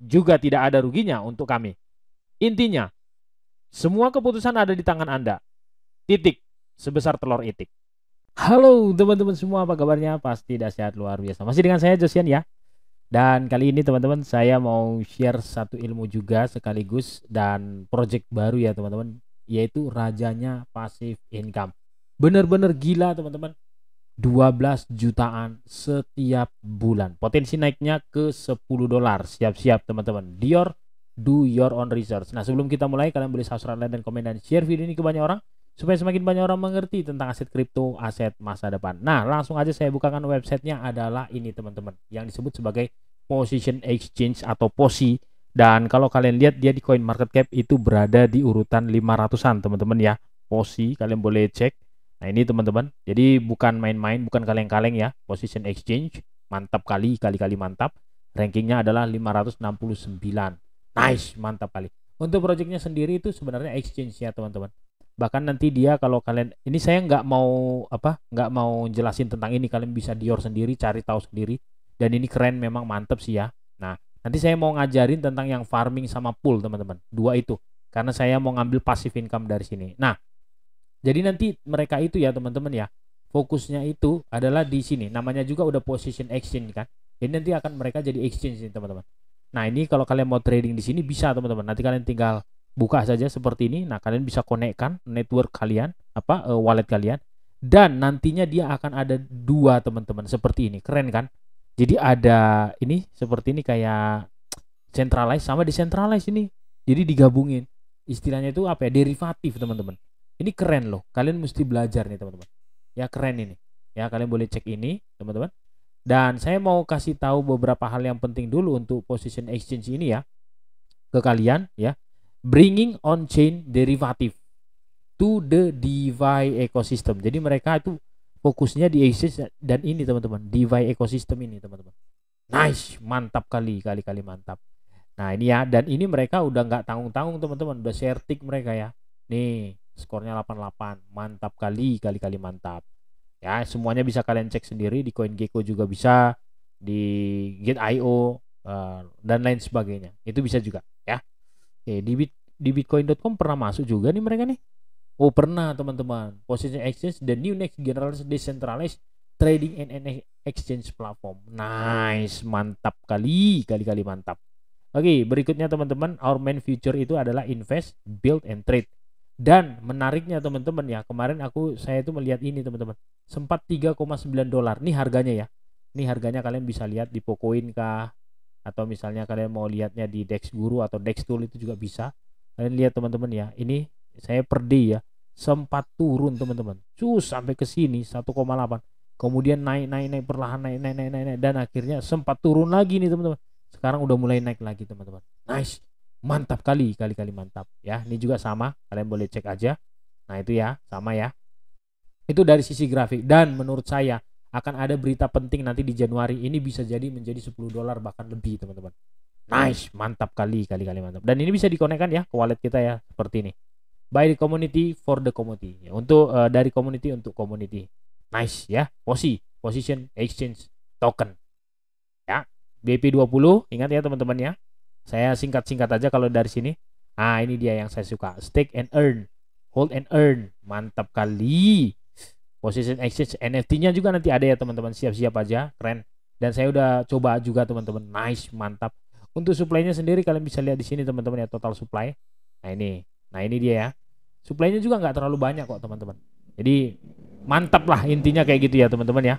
juga tidak ada ruginya untuk kami. Intinya, semua keputusan ada di tangan Anda. Titik, sebesar telur itik. Halo teman-teman semua, apa kabarnya? Pasti tidak sehat luar biasa. Masih dengan saya Josian ya. Dan kali ini teman-teman saya mau share satu ilmu juga sekaligus dan project baru ya teman-teman yaitu rajanya passive income. Bener-bener gila teman-teman. 12 jutaan setiap bulan. Potensi naiknya ke 10 dolar. Siap-siap teman-teman. Dior, do your own research. Nah sebelum kita mulai, kalian boleh subscribe, like, dan komen, dan share video ini ke banyak orang. Supaya semakin banyak orang mengerti tentang aset kripto, aset masa depan. Nah langsung aja saya bukakan websitenya adalah ini teman-teman. Yang disebut sebagai Position Exchange atau POSI. Dan kalau kalian lihat dia di coin market cap itu berada di urutan 500-an teman-teman ya. POSI kalian boleh cek Nah ini teman-teman, jadi bukan main-main, bukan kaleng-kaleng ya. Position exchange, mantap kali, kali-kali mantap. Rankingnya adalah 569. Nice, mantap kali. Untuk projectnya sendiri itu sebenarnya exchange ya teman-teman. Bahkan nanti dia kalau kalian, ini saya nggak mau apa, nggak mau jelasin tentang ini. Kalian bisa dior sendiri, cari tahu sendiri. Dan ini keren memang mantap sih ya. Nah nanti saya mau ngajarin tentang yang farming sama pool teman-teman. Dua itu. Karena saya mau ngambil passive income dari sini. Nah jadi nanti mereka itu ya teman-teman ya, fokusnya itu adalah di sini. Namanya juga udah position exchange kan. Jadi nanti akan mereka jadi exchange nih teman-teman. Nah ini kalau kalian mau trading di sini bisa teman-teman. Nanti kalian tinggal buka saja seperti ini. Nah kalian bisa konekkan network kalian, apa uh, wallet kalian. Dan nantinya dia akan ada dua teman-teman seperti ini. Keren kan? Jadi ada ini seperti ini kayak centralized sama decentralized ini. Jadi digabungin. Istilahnya itu apa ya? Derivatif teman-teman. Ini keren loh. Kalian mesti belajar nih teman-teman. Ya keren ini. Ya kalian boleh cek ini teman-teman. Dan saya mau kasih tahu beberapa hal yang penting dulu untuk position exchange ini ya ke kalian ya. Bringing on chain derivative to the DeFi ecosystem. Jadi mereka itu fokusnya di exchange dan ini teman-teman DeFi ecosystem ini teman-teman. Nice, mantap kali, kali-kali mantap. Nah ini ya, dan ini mereka udah nggak tanggung-tanggung teman-teman, udah share tick mereka ya. Nih, skornya 88 mantap kali kali-kali mantap ya semuanya bisa kalian cek sendiri di gecko juga bisa di Gate.io uh, eh, dan lain sebagainya itu bisa juga ya Oke, di bit di bitcoin.com pernah masuk juga nih mereka nih oh pernah teman-teman position exchange the new next generation decentralized trading and exchange platform nice mantap kali kali-kali mantap Oke, berikutnya teman-teman, our main future itu adalah invest, build, and trade. Dan menariknya teman-teman ya, kemarin aku saya itu melihat ini teman-teman. Sempat 3,9 dolar. Nih harganya ya. Ini harganya kalian bisa lihat di Pocoin kah atau misalnya kalian mau lihatnya di Dex Guru atau Dex Tool itu juga bisa. Kalian lihat teman-teman ya. Ini saya per day ya. Sempat turun teman-teman. Cus sampai ke sini 1,8. Kemudian naik naik naik perlahan naik naik naik naik, naik. dan akhirnya sempat turun lagi nih teman-teman. Sekarang udah mulai naik lagi teman-teman. Nice mantap kali kali-kali mantap ya ini juga sama kalian boleh cek aja nah itu ya sama ya itu dari sisi grafik dan menurut saya akan ada berita penting nanti di Januari ini bisa jadi menjadi 10 dolar bahkan lebih teman-teman nice mantap kali kali-kali mantap dan ini bisa dikonekkan ya ke wallet kita ya seperti ini by the community for the community ya, untuk uh, dari community untuk community nice ya posisi position exchange token ya BP20 ingat ya teman-teman ya saya singkat-singkat aja kalau dari sini. Ah, ini dia yang saya suka. Stake and earn. Hold and earn. Mantap kali. Position exchange NFT-nya juga nanti ada ya teman-teman. Siap-siap aja. Keren. Dan saya udah coba juga teman-teman. Nice, mantap. Untuk supply-nya sendiri kalian bisa lihat di sini teman-teman ya total supply. Nah ini. Nah ini dia ya. Supply-nya juga nggak terlalu banyak kok teman-teman. Jadi mantap lah intinya kayak gitu ya teman-teman ya.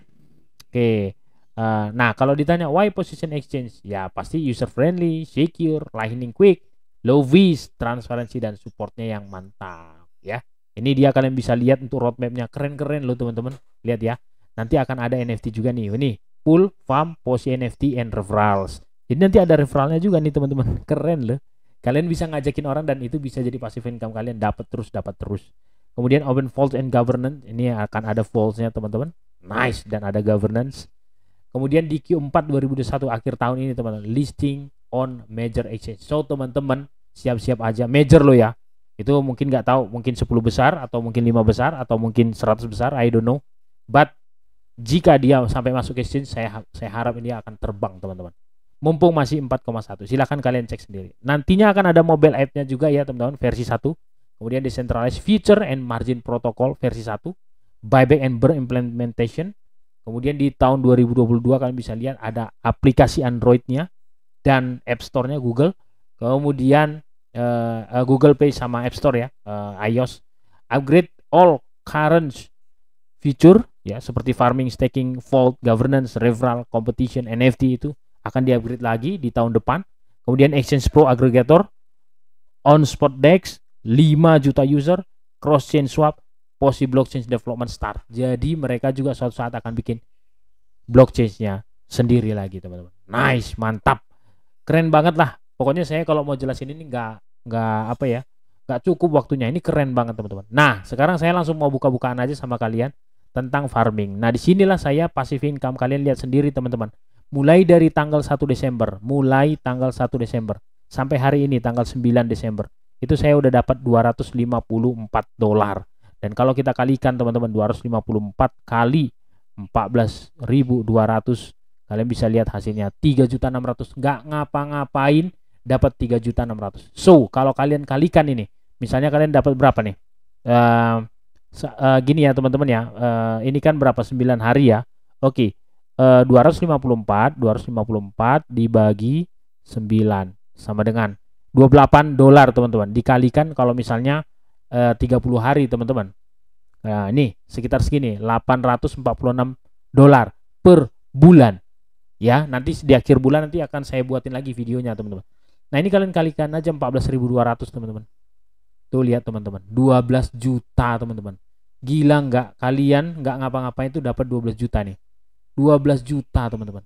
Oke. Uh, nah, kalau ditanya why position exchange, ya pasti user friendly, secure, lightning quick, low fees, transparansi dan supportnya yang mantap, ya. Ini dia kalian bisa lihat untuk roadmapnya keren-keren loh teman-teman. Lihat ya. Nanti akan ada NFT juga nih. Ini pool, farm, posi NFT, and referrals. Jadi nanti ada referralnya juga nih teman-teman. Keren loh. Kalian bisa ngajakin orang dan itu bisa jadi passive income kalian. Dapat terus, dapat terus. Kemudian open vault and governance. Ini akan ada vaultnya teman-teman. Nice. Dan ada governance Kemudian di Q4 2021 akhir tahun ini teman-teman listing on major exchange. So teman-teman siap-siap aja major lo ya. Itu mungkin nggak tahu mungkin 10 besar atau mungkin 5 besar atau mungkin 100 besar I don't know. But jika dia sampai masuk exchange saya saya harap ini akan terbang teman-teman. Mumpung masih 4,1 silahkan kalian cek sendiri. Nantinya akan ada mobile app-nya juga ya teman-teman versi 1. Kemudian decentralized future and margin protocol versi 1. Buyback and burn implementation Kemudian di tahun 2022 kalian bisa lihat ada aplikasi Android-nya dan App Store-nya Google. Kemudian uh, uh, Google Play sama App Store ya, uh, iOS. Upgrade all current feature ya seperti farming, staking, vault, governance, referral, competition, NFT itu akan diupgrade lagi di tahun depan. Kemudian Exchange Pro Aggregator, on spot DEX, 5 juta user, cross chain swap, posisi Blockchain Development Start. Jadi mereka juga suatu saat akan bikin blockchainnya sendiri lagi teman-teman. Nice, mantap, keren banget lah. Pokoknya saya kalau mau jelasin ini nggak nggak apa ya, nggak cukup waktunya. Ini keren banget teman-teman. Nah sekarang saya langsung mau buka-bukaan aja sama kalian tentang farming. Nah disinilah saya passive income kalian lihat sendiri teman-teman. Mulai dari tanggal 1 Desember, mulai tanggal 1 Desember sampai hari ini tanggal 9 Desember itu saya udah dapat 254 dolar dan kalau kita kalikan teman-teman 254 kali 14.200 kalian bisa lihat hasilnya 3.600 nggak ngapa-ngapain dapat 3.600. So, kalau kalian kalikan ini, misalnya kalian dapat berapa nih? Uh, uh, gini ya teman-teman ya. Uh, ini kan berapa 9 hari ya. Oke. Okay. Uh, 254 254 dibagi 9 sama dengan 28 dolar teman-teman. Dikalikan kalau misalnya 30 eh, hari teman-teman nah ini sekitar segini 846 dolar per bulan ya nanti di akhir bulan nanti akan saya buatin lagi videonya teman-teman nah ini kalian kalikan aja 14.200 teman-teman tuh lihat teman-teman 12 juta teman-teman gila nggak kalian nggak ngapa-ngapain itu dapat 12 juta nih 12 juta teman-teman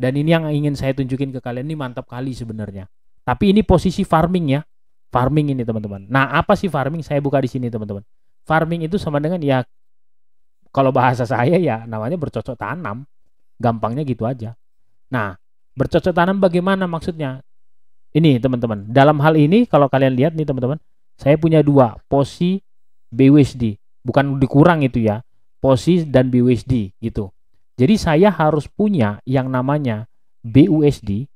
dan ini yang ingin saya tunjukin ke kalian ini mantap kali sebenarnya tapi ini posisi farming ya farming ini teman-teman. Nah, apa sih farming? Saya buka di sini teman-teman. Farming itu sama dengan ya kalau bahasa saya ya namanya bercocok tanam. Gampangnya gitu aja. Nah, bercocok tanam bagaimana maksudnya? Ini teman-teman. Dalam hal ini kalau kalian lihat nih teman-teman, saya punya dua posisi BUSD. Bukan dikurang itu ya. posisi dan BUSD gitu. Jadi saya harus punya yang namanya BUSD.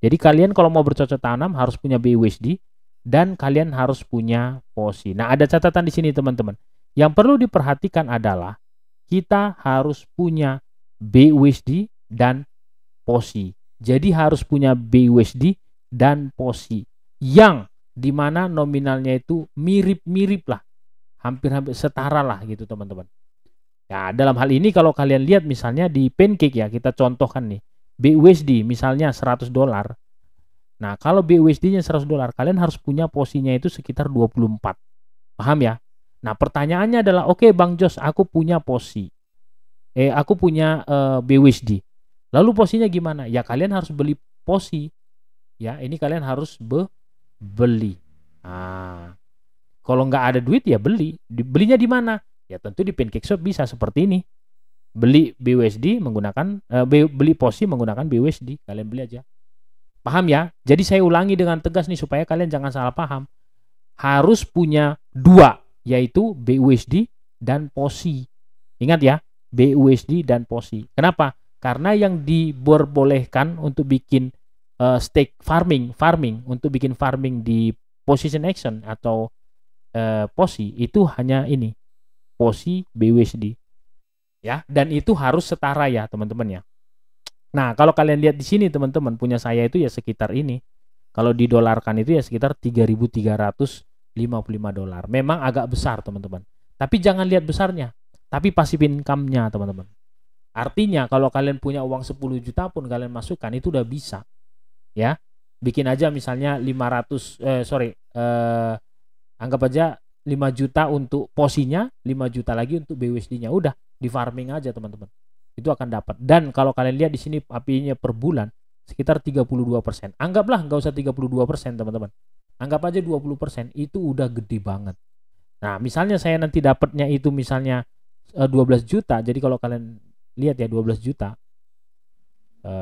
Jadi kalian kalau mau bercocok tanam harus punya BUSD dan kalian harus punya posisi. Nah, ada catatan di sini teman-teman. Yang perlu diperhatikan adalah kita harus punya BUSD dan posisi. Jadi harus punya BUSD dan posisi yang dimana nominalnya itu mirip-mirip lah. Hampir-hampir setara lah gitu teman-teman. Nah, dalam hal ini kalau kalian lihat misalnya di pancake ya, kita contohkan nih. BUSD misalnya 100 dolar, Nah, kalau BUSD-nya 100 dolar, kalian harus punya posinya itu sekitar 24. Paham ya? Nah, pertanyaannya adalah, oke okay, Bang Jos, aku punya posi. Eh, aku punya uh, eh, BUSD. Lalu posinya gimana? Ya, kalian harus beli posi. Ya, ini kalian harus be beli. Nah, kalau nggak ada duit ya beli. Belinya di mana? Ya tentu di Pancake Shop bisa seperti ini. Beli BUSD menggunakan eh, beli posi menggunakan BUSD. Kalian beli aja. Paham ya? Jadi saya ulangi dengan tegas nih supaya kalian jangan salah paham. Harus punya dua, yaitu BUSD dan POSI. Ingat ya, BUSD dan POSI. Kenapa? Karena yang diperbolehkan untuk bikin uh, stake farming, farming untuk bikin farming di position action atau uh, eh, POSI itu hanya ini, POSI BUSD. Ya, dan itu harus setara ya, teman-teman ya. Nah, kalau kalian lihat di sini teman-teman, punya saya itu ya sekitar ini. Kalau didolarkan itu ya sekitar 3.355 dolar. Memang agak besar, teman-teman. Tapi jangan lihat besarnya, tapi pasif income-nya, teman-teman. Artinya kalau kalian punya uang 10 juta pun kalian masukkan itu udah bisa. Ya. Bikin aja misalnya 500 eh sorry, eh anggap aja 5 juta untuk posinya, 5 juta lagi untuk BUSD-nya. Udah, di farming aja, teman-teman itu akan dapat. Dan kalau kalian lihat di sini apinya per bulan sekitar 32%. Anggaplah nggak usah 32%, teman-teman. Anggap aja 20% itu udah gede banget. Nah, misalnya saya nanti dapatnya itu misalnya 12 eh, juta. Jadi kalau kalian lihat ya 12 juta. Eh,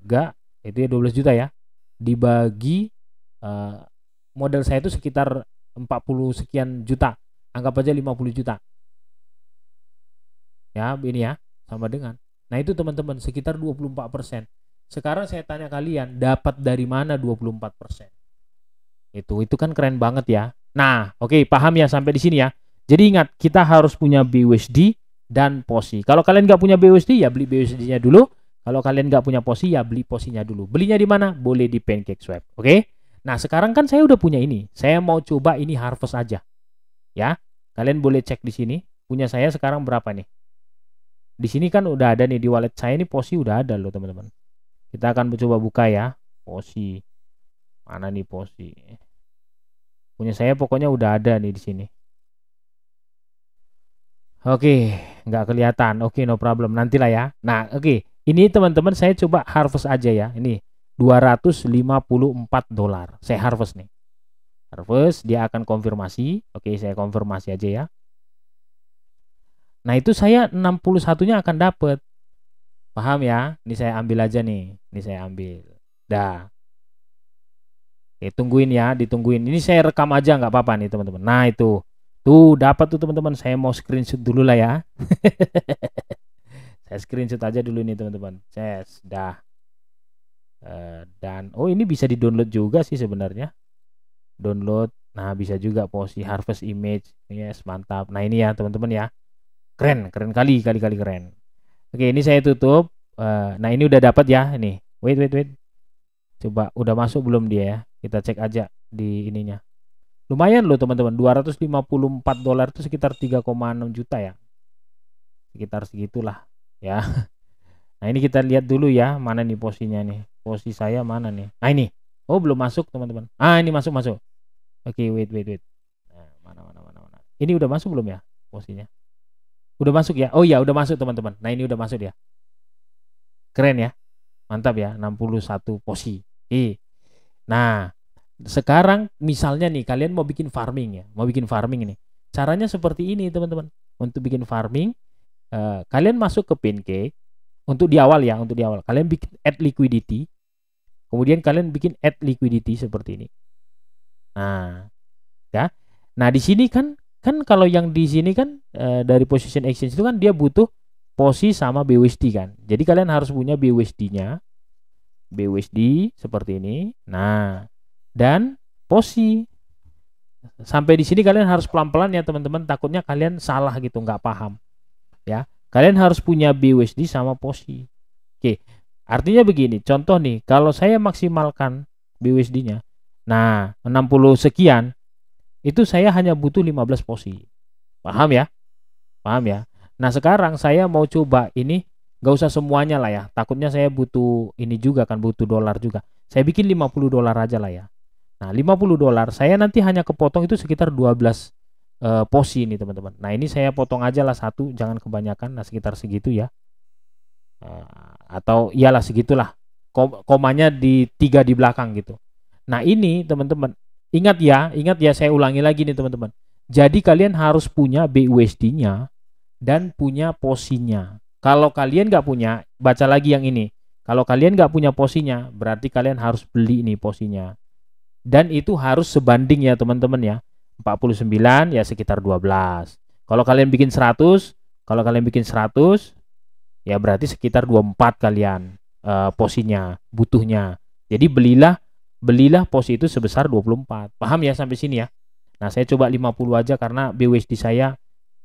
uh, itu ya 12 juta ya. Dibagi uh, eh, modal saya itu sekitar 40 sekian juta. Anggap aja 50 juta. Ya, ini ya sama dengan. Nah itu teman-teman sekitar 24%. persen. Sekarang saya tanya kalian dapat dari mana 24%? persen? Itu itu kan keren banget ya. Nah, oke okay, paham ya sampai di sini ya. Jadi ingat kita harus punya BUSD dan POSI. Kalau kalian nggak punya BUSD ya beli BUSD-nya dulu. Kalau kalian nggak punya POSI ya beli posisinya dulu. Belinya di mana? Boleh di Pancake Swap. Oke? Okay? Nah, sekarang kan saya udah punya ini. Saya mau coba ini harvest aja. Ya. Kalian boleh cek di sini. Punya saya sekarang berapa nih? di sini kan udah ada nih di wallet saya ini posi udah ada loh teman-teman kita akan mencoba buka ya posi mana nih posi punya saya pokoknya udah ada nih di sini oke nggak kelihatan oke no problem nantilah ya nah oke ini teman-teman saya coba harvest aja ya ini 254 dolar saya harvest nih harvest dia akan konfirmasi oke saya konfirmasi aja ya Nah, itu saya 61-nya akan dapat. Paham ya? Ini saya ambil aja nih. Ini saya ambil. Dah. Oke, tungguin ya, ditungguin. Ini saya rekam aja nggak apa-apa nih, teman-teman. Nah, itu. Tuh, dapat tuh, teman-teman. Saya mau screenshot dulu lah ya. saya screenshot aja dulu nih, teman-teman. Yes, dah. Eh, dan oh ini bisa di-download juga sih sebenarnya. Download. Nah, bisa juga posisi harvest image. Yes, mantap. Nah, ini ya, teman-teman ya keren keren kali kali kali keren oke ini saya tutup uh, nah ini udah dapat ya ini wait wait wait coba udah masuk belum dia ya kita cek aja di ininya lumayan loh teman-teman 254 dolar itu sekitar 3,6 juta ya sekitar segitulah ya nah ini kita lihat dulu ya mana nih posisinya nih posisi saya mana nih nah ini oh belum masuk teman-teman ah ini masuk masuk oke okay, wait wait wait nah, mana mana mana mana ini udah masuk belum ya posisinya Udah masuk ya? Oh iya, udah masuk teman-teman. Nah, ini udah masuk ya. Keren ya. Mantap ya, 61 posi. I. Nah, sekarang misalnya nih kalian mau bikin farming ya, mau bikin farming ini. Caranya seperti ini, teman-teman. Untuk bikin farming, uh, kalian masuk ke Pancake untuk di awal ya, untuk di awal. Kalian bikin add liquidity. Kemudian kalian bikin add liquidity seperti ini. Nah, ya. Nah, di sini kan kan kalau yang di sini kan e, dari position exchange itu kan dia butuh posisi sama BUSD kan. Jadi kalian harus punya BUSD-nya. BUSD seperti ini. Nah, dan posisi Sampai di sini kalian harus pelan-pelan ya teman-teman, takutnya kalian salah gitu, nggak paham. Ya, kalian harus punya BUSD sama posisi Oke. Artinya begini, contoh nih, kalau saya maksimalkan BUSD-nya. Nah, 60 sekian, itu saya hanya butuh 15 posisi Paham ya? Paham ya? Nah sekarang saya mau coba ini gak usah semuanya lah ya. Takutnya saya butuh ini juga kan butuh dolar juga. Saya bikin 50 dolar aja lah ya. Nah 50 dolar saya nanti hanya kepotong itu sekitar 12 posisi posi ini teman-teman. Nah ini saya potong aja lah satu, jangan kebanyakan. Nah sekitar segitu ya, uh, atau iyalah segitulah. Kom komanya di tiga di belakang gitu. Nah ini teman-teman Ingat ya, ingat ya saya ulangi lagi nih teman-teman. Jadi kalian harus punya BUSD-nya dan punya posinya. Kalau kalian nggak punya, baca lagi yang ini. Kalau kalian nggak punya posinya, berarti kalian harus beli nih posinya. Dan itu harus sebanding ya teman-teman ya. 49 ya sekitar 12. Kalau kalian bikin 100, kalau kalian bikin 100 ya berarti sekitar 24 kalian uh, eh, posinya, butuhnya. Jadi belilah belilah pos itu sebesar 24. Paham ya sampai sini ya? Nah, saya coba 50 aja karena bwsd saya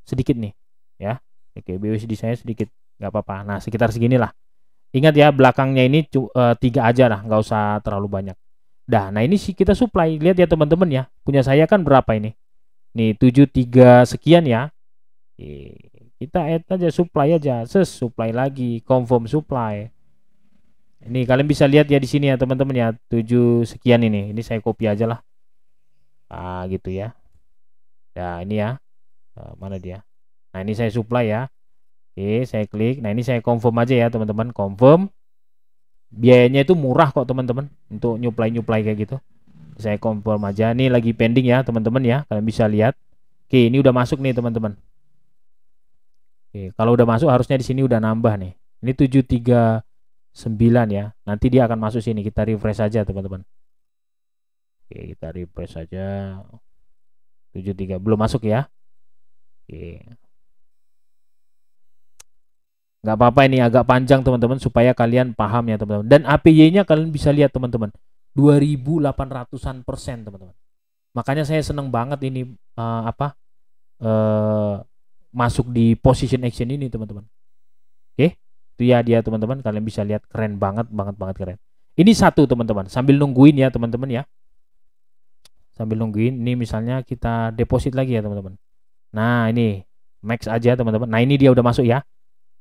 sedikit nih, ya. Oke, bwsd saya sedikit, nggak apa-apa. Nah, sekitar seginilah. Ingat ya, belakangnya ini eh, tiga uh, aja lah, nggak usah terlalu banyak. Dah, nah ini sih kita supply. Lihat ya teman-teman ya, punya saya kan berapa ini? Nih, 73 sekian ya. kita add aja supply aja, ses supply lagi, confirm supply. Ini kalian bisa lihat ya di sini ya teman-teman ya 7 sekian ini. Ini saya copy aja lah. Nah, gitu ya. Nah, ini ya. Nah, mana dia? Nah, ini saya supply ya. Oke, saya klik. Nah, ini saya confirm aja ya, teman-teman. Confirm. Biayanya itu murah kok, teman-teman, untuk nyuplai-nyuplai kayak gitu. Saya confirm aja. Ini lagi pending ya, teman-teman ya. Kalian bisa lihat. Oke, ini udah masuk nih, teman-teman. Oke, kalau udah masuk harusnya di sini udah nambah nih. Ini 73 9 ya. Nanti dia akan masuk sini. Kita refresh saja, teman-teman. Oke, kita refresh saja. 73 belum masuk ya. Oke. Nggak apa-apa ini agak panjang teman-teman supaya kalian paham ya teman-teman. Dan APY-nya kalian bisa lihat teman-teman. 2800-an persen teman-teman. Makanya saya seneng banget ini uh, apa uh, masuk di position action ini teman-teman. Oke. Okay? Itu ya dia teman-teman, kalian bisa lihat keren banget, banget banget keren. Ini satu teman-teman, sambil nungguin ya teman-teman ya. Sambil nungguin, ini misalnya kita deposit lagi ya teman-teman. Nah ini max aja teman-teman. Nah ini dia udah masuk ya.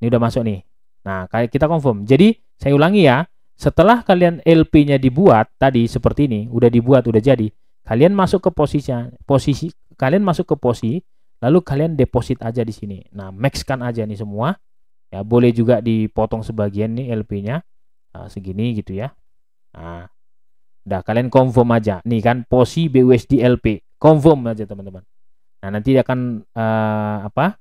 Ini udah masuk nih. Nah kayak kita confirm. Jadi saya ulangi ya, setelah kalian LP-nya dibuat tadi seperti ini, udah dibuat, udah jadi, kalian masuk ke posisinya, posisi kalian masuk ke posisi, lalu kalian deposit aja di sini. Nah, max kan aja nih semua ya boleh juga dipotong sebagian nih LP-nya nah, eh, segini gitu ya nah dah kalian confirm aja nih kan posi BUSD LP confirm aja teman-teman nah nanti akan uh, apa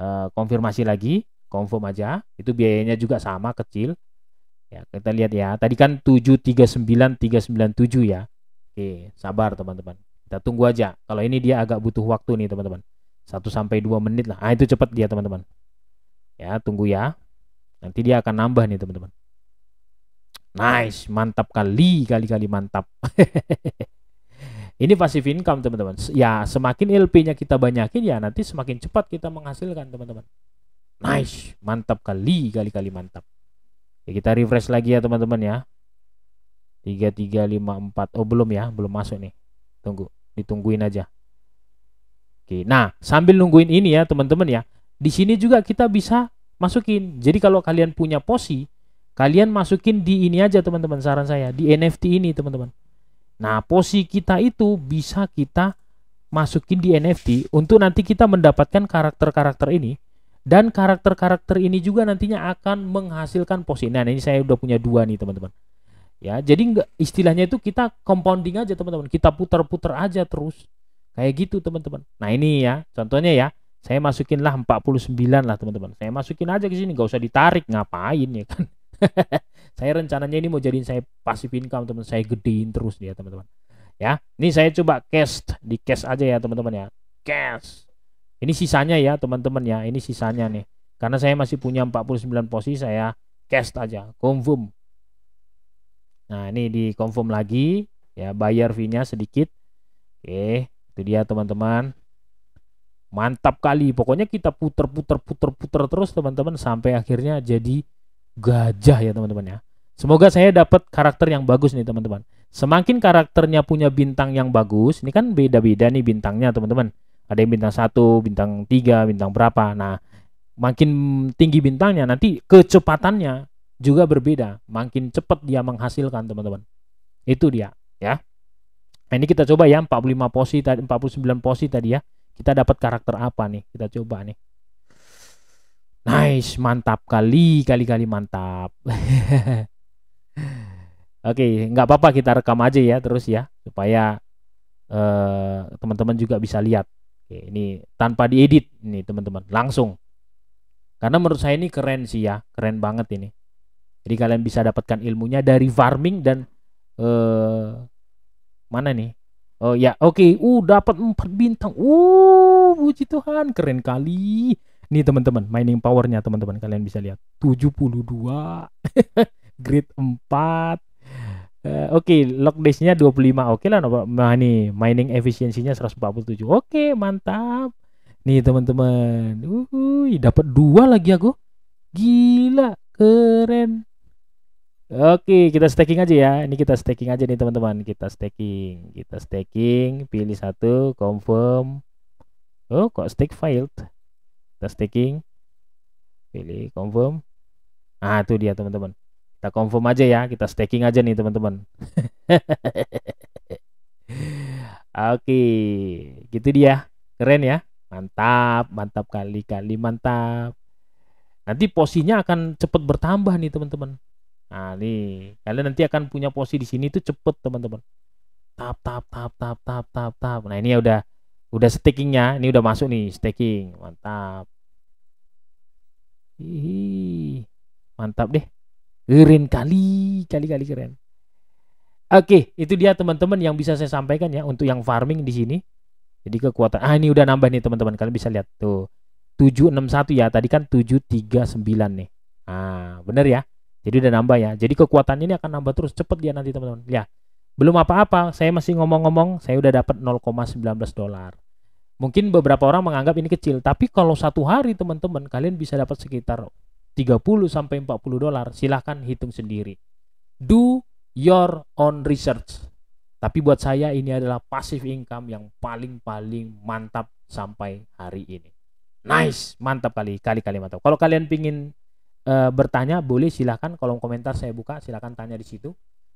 uh, konfirmasi lagi confirm aja itu biayanya juga sama kecil ya kita lihat ya tadi kan 739397 ya oke sabar teman-teman kita tunggu aja kalau ini dia agak butuh waktu nih teman-teman 1 sampai 2 menit lah ah itu cepat dia teman-teman Ya, tunggu ya. Nanti dia akan nambah nih, teman-teman. Nice, mantap kali, kali-kali mantap. Ini passive income, teman-teman. Ya, semakin LP-nya kita banyakin ya nanti semakin cepat kita menghasilkan, teman-teman. Nice, mantap kali, kali-kali mantap. Ya, kita refresh lagi ya, teman-teman ya. 3354. Oh, belum ya, belum masuk nih. Tunggu, ditungguin aja. Oke, nah sambil nungguin ini ya teman-teman ya, di sini juga kita bisa masukin. Jadi kalau kalian punya posi, kalian masukin di ini aja teman-teman saran saya, di NFT ini teman-teman. Nah, posi kita itu bisa kita masukin di NFT untuk nanti kita mendapatkan karakter-karakter ini dan karakter-karakter ini juga nantinya akan menghasilkan posi. Nah, ini saya udah punya dua nih teman-teman. Ya, jadi enggak istilahnya itu kita compounding aja teman-teman. Kita putar-putar aja terus. Kayak gitu teman-teman. Nah, ini ya contohnya ya saya masukin lah 49 lah teman-teman saya masukin aja ke sini nggak usah ditarik ngapain ya kan saya rencananya ini mau jadiin saya pasif income teman teman saya gedein terus ya teman-teman ya ini saya coba cash di cash aja ya teman-teman ya cash ini sisanya ya teman-teman ya ini sisanya nih karena saya masih punya 49 posisi saya cash aja confirm nah ini di confirm lagi ya bayar fee-nya sedikit oke itu dia teman-teman mantap kali pokoknya kita puter puter puter puter terus teman-teman sampai akhirnya jadi gajah ya teman-teman ya semoga saya dapat karakter yang bagus nih teman-teman semakin karakternya punya bintang yang bagus ini kan beda-beda nih bintangnya teman-teman ada yang bintang satu bintang tiga bintang berapa nah makin tinggi bintangnya nanti kecepatannya juga berbeda makin cepat dia menghasilkan teman-teman itu dia ya nah, ini kita coba ya 45 posi tadi 49 posisi tadi ya kita dapat karakter apa nih? Kita coba nih. Nice, mantap kali, kali-kali mantap. Oke, nggak apa-apa kita rekam aja ya terus ya supaya eh, teman-teman uh, juga bisa lihat. Oke, ini tanpa diedit nih teman-teman, langsung. Karena menurut saya ini keren sih ya, keren banget ini. Jadi kalian bisa dapatkan ilmunya dari farming dan uh, mana nih? Oh ya, oke. Okay. Uh, dapat 4 bintang. Uh, puji Tuhan, keren kali. Nih teman-teman, mining powernya teman-teman kalian bisa lihat 72 grade 4. Uh, oke, okay, lock days-nya 25. Oke okay lah, nah nih mining efisiensinya 147. Oke, okay, mantap. Nih teman-teman, uh, dapat dua lagi aku. Gila, keren. Oke, kita staking aja ya. Ini kita staking aja nih teman-teman. Kita staking, kita staking, pilih satu, confirm. Oh, kok stake failed? Kita staking, pilih confirm. Ah, itu dia teman-teman. Kita confirm aja ya. Kita staking aja nih teman-teman. Oke, gitu dia. Keren ya. Mantap, mantap kali-kali mantap. Nanti posisinya akan cepat bertambah nih teman-teman Nah, nih, kalian nanti akan punya posisi di sini tuh cepet, teman-teman. Tap tap tap tap tap tap tap. Nah, ini ya udah udah stakingnya, ini udah masuk nih staking. Mantap. Hihi. Mantap deh. Keren kali, kali-kali keren. Oke, itu dia teman-teman yang bisa saya sampaikan ya untuk yang farming di sini. Jadi kekuatan. Ah, ini udah nambah nih teman-teman. Kalian bisa lihat tuh. 761 ya. Tadi kan 739 nih. Ah, bener ya. Jadi udah nambah ya. Jadi kekuatan ini akan nambah terus cepet dia nanti teman-teman. Ya. Belum apa-apa, saya masih ngomong-ngomong, saya udah dapat 0,19 dolar. Mungkin beberapa orang menganggap ini kecil, tapi kalau satu hari teman-teman kalian bisa dapat sekitar 30 sampai 40 dolar, silahkan hitung sendiri. Do your own research. Tapi buat saya ini adalah passive income yang paling-paling mantap sampai hari ini. Nice, mantap kali, kali-kali mantap. Kalau kalian pingin e, bertanya boleh silahkan kolom komentar saya buka silahkan tanya di situ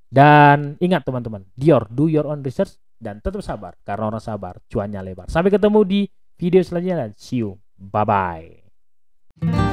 dan ingat teman-teman Dior do your own research dan tetap sabar karena orang sabar cuannya lebar sampai ketemu di video selanjutnya dan see you bye bye